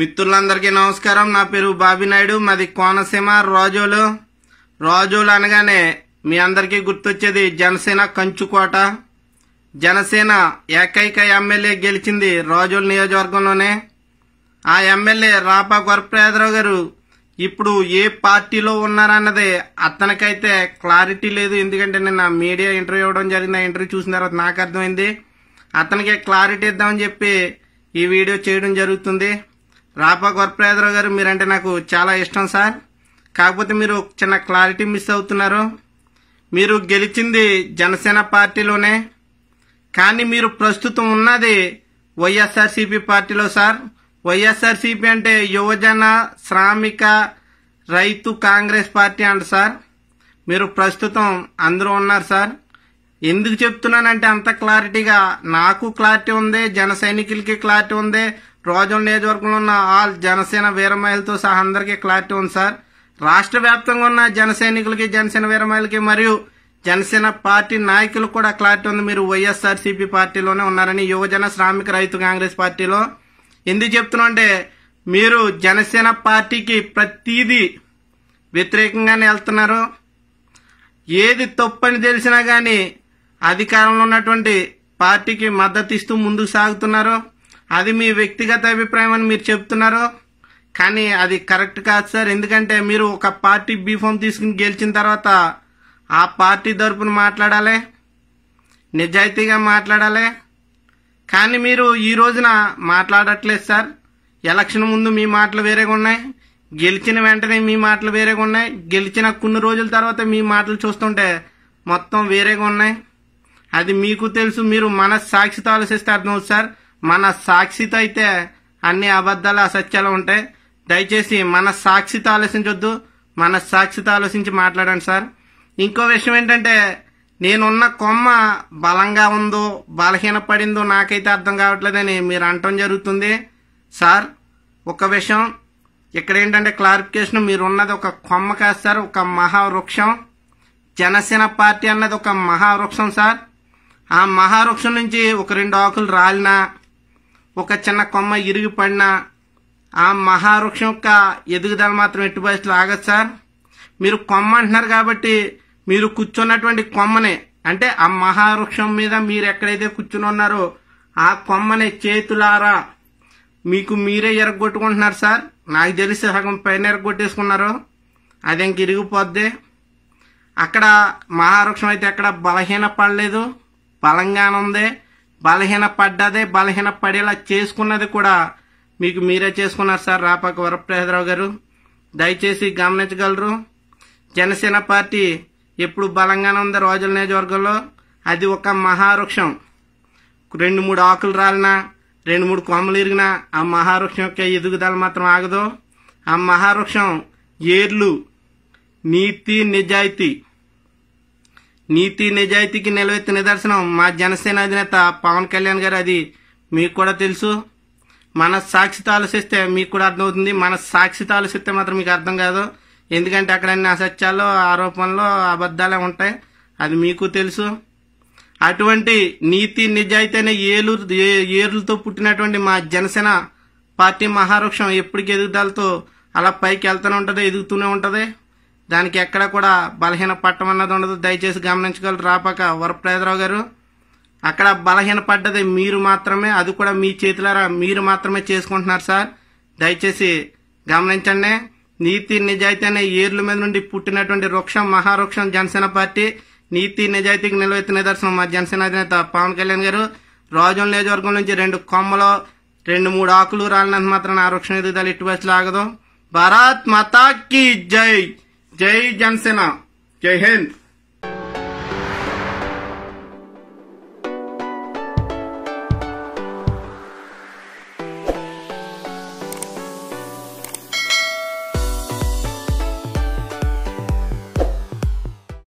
మిత్రులందరికీ నమస్కారం నా పేరు బాబీ నాయుడు మాది కోనసీమ రాజోలు రాజోలు అనగానే మీ అందరికీ గుర్తొచ్చేది జనసేన కంచుకోట జనసేన ఏకైక ఎమ్మెల్యే గెలిచింది రాజోలు నియోజకవర్గంలోనే ఆ ఎమ్మెల్యే రాపా గొరప్రయాదరావు గారు ఇప్పుడు ఏ పార్టీలో ఉన్నారన్నది అతనికైతే క్లారిటీ లేదు ఎందుకంటే నిన్న మీడియా ఇంటర్వ్యూ ఇవ్వడం జరిగింది ఆ ఇంటర్వ్యూ చూసిన తర్వాత నాకు అర్థమైంది అతనికే క్లారిటీ ఇద్దామని చెప్పి ఈ వీడియో చేయడం జరుగుతుంది రాపాకు వరప్రయాదరావు గారు మీరంటే నాకు చాలా ఇష్టం సార్ కాకపోతే మీరు చిన్న క్లారిటీ మిస్ అవుతున్నారు మీరు గెలిచింది జనసేన పార్టీలోనే కానీ మీరు ప్రస్తుతం ఉన్నది వైఎస్ఆర్సీపీ పార్టీలో సార్ వైఎస్ఆర్సీపీ అంటే యువజన శ్రామిక రైతు కాంగ్రెస్ పార్టీ అంట సార్ మీరు ప్రస్తుతం అందరూ ఉన్నారు సార్ ఎందుకు చెప్తున్నానంటే అంత క్లారిటీగా నాకు క్లారిటీ ఉంది జన సైనికులకి క్లారిటీ ఉంది రోజం నియోజకవర్గంలో ఉన్న ఆల్ జనసేన వీరమాయలతో సహా అందరికీ క్లారిటీ ఉంది సార్ రాష్ట్ర వ్యాప్తంగా ఉన్న సైనికులకి జనసేన వీరమాయలకి మరియు జనసేన పార్టీ నాయకులకు కూడా క్లారిటీ ఉంది మీరు వైఎస్ఆర్సీపీ పార్టీలోనే ఉన్నారని యువజన శ్రామిక రైతు కాంగ్రెస్ పార్టీలో ఎందుకు చెప్తున్నా అంటే మీరు జనసేన పార్టీకి ప్రతీదీ వ్యతిరేకంగానే వెళ్తున్నారు ఏది తప్పని తెలిసినా కానీ అధికారంలో ఉన్నటువంటి పార్టీకి మద్దతు ఇస్తూ ముందుకు సాగుతున్నారు అది మీ వ్యక్తిగత అభిప్రాయం అని మీరు చెప్తున్నారు కానీ అది కరెక్ట్ కాదు సార్ ఎందుకంటే మీరు ఒక పార్టీ బీఫామ్ తీసుకుని గెలిచిన తర్వాత ఆ పార్టీ తరపున మాట్లాడాలి నిజాయితీగా మాట్లాడాలి కానీ మీరు ఈ రోజున మాట్లాడట్లేదు సార్ ఎలక్షన్ ముందు మీ మాటలు వేరేగా ఉన్నాయి గెలిచిన వెంటనే మీ మాటలు వేరేగా ఉన్నాయి గెలిచిన కొన్ని రోజుల తర్వాత మీ మాటలు చూస్తుంటే మొత్తం వేరేగా ఉన్నాయి అది మీకు తెలుసు మీరు మనస్సాక్షితో అర్థం అర్థమవుతుంది సార్ మన సాక్షితో అయితే అన్ని అబద్ధాలు అసత్యాలు ఉంటాయి దయచేసి మన సాక్షితో ఆలోచించొద్దు మన సాక్షితో ఆలోచించి మాట్లాడండి సార్ ఇంకో విషయం ఏంటంటే నేనున్న కొమ్మ బలంగా ఉందో బలహీన పడిందో నాకైతే అర్థం కావట్లేదని మీరు అనటం జరుగుతుంది సార్ ఒక విషయం ఇక్కడ ఏంటంటే క్లారిఫికేషన్ మీరున్నది ఒక కొమ్మ కాదు సార్ ఒక మహావృక్షం జనసేన పార్టీ అన్నది ఒక మహావృక్షం సార్ ఆ మహావృక్షం నుంచి ఒక రెండు ఆకులు రాలినా ఒక చిన్న కొమ్మ ఇరిగి పడినా ఆ మహావృక్షం యొక్క ఎదుగుదల మాత్రం ఎట్టి పరిస్థితులు ఆగదు సార్ మీరు కొమ్మ అంటున్నారు కాబట్టి మీరు కూర్చున్నటువంటి కొమ్మని అంటే ఆ మహావృక్షం మీద మీరు ఎక్కడైతే కూర్చుని ఉన్నారో ఆ కొమ్మని చేతులారా మీకు మీరే ఎరగొట్టుకుంటున్నారు సార్ నాకు తెలిసి సగం పైన ఎరగొట్టేసుకున్నారు అది ఇంక ఇరిగిపోద్ది అక్కడ మహావృక్షం అయితే ఎక్కడ బలహీన పడలేదు బలంగానే ఉంది బలహీన పడ్డదే బలహీన పడేలా చేసుకున్నది కూడా మీకు మీరే చేసుకున్నారు సార్ రాపాక వరప్రసాదరావు గారు దయచేసి గమనించగలరు జనసేన పార్టీ ఎప్పుడు బలంగానే ఉంది రోజుల నియోజకవర్గంలో అది ఒక మహావృక్షం రెండు మూడు ఆకులు రాలినా రెండు మూడు కొమ్మలు ఇరిగినా ఆ మహావృక్షం యొక్క ఎదుగుదల మాత్రం ఆగదు ఆ మహావృక్షం ఏర్లు నీతి నిజాయితీ నీతి నిజాయితీకి నిలవెత్తి నిదర్శనం మా జనసేన అధినేత పవన్ కళ్యాణ్ గారు అది మీకు కూడా తెలుసు మన సాక్షిత ఆలోచిస్తే మీకు కూడా అర్థమవుతుంది మన సాక్షిత ఆలోచిస్తే మాత్రం మీకు అర్థం కాదు ఎందుకంటే అక్కడ అన్ని అసత్యాలు ఆరోపణలు అబద్ధాలే ఉంటాయి అది మీకు తెలుసు అటువంటి నీతి నిజాయితీ అనే ఏలూరు ఏరులతో పుట్టినటువంటి మా జనసేన పార్టీ మహావృక్షం ఎప్పటికీ ఎదుగుదలతో అలా పైకి వెళ్తూనే ఉంటుంది ఎదుగుతూనే ఉంటుంది దానికి ఎక్కడ కూడా బలహీన పట్టం అన్నది ఉండదు దయచేసి గమనించగలరు రాపాక వరప్రదరావు గారు అక్కడ బలహీన పడ్డది మీరు మాత్రమే అది కూడా మీ చేతులారా మీరు మాత్రమే చేసుకుంటున్నారు సార్ దయచేసి గమనించండి నీతి నిజాయితీ అనే ఏర్ల మీద నుండి పుట్టినటువంటి వృక్షం మహావృక్షం జనసేన పార్టీ నీతి నిజాయితీకి నిలవెత్తి నిదర్శనం మా జనసేన అధినేత పవన్ కళ్యాణ్ గారు రాజం నియోజకవర్గం నుంచి రెండు కొమ్మలో రెండు మూడు ఆకులు రాలినంత మాత్రం ఆ వృక్షం ఎదుగుదల ఇటు బస్సులు ఆగదు భారత్ జై జై జనసేన జై హింద్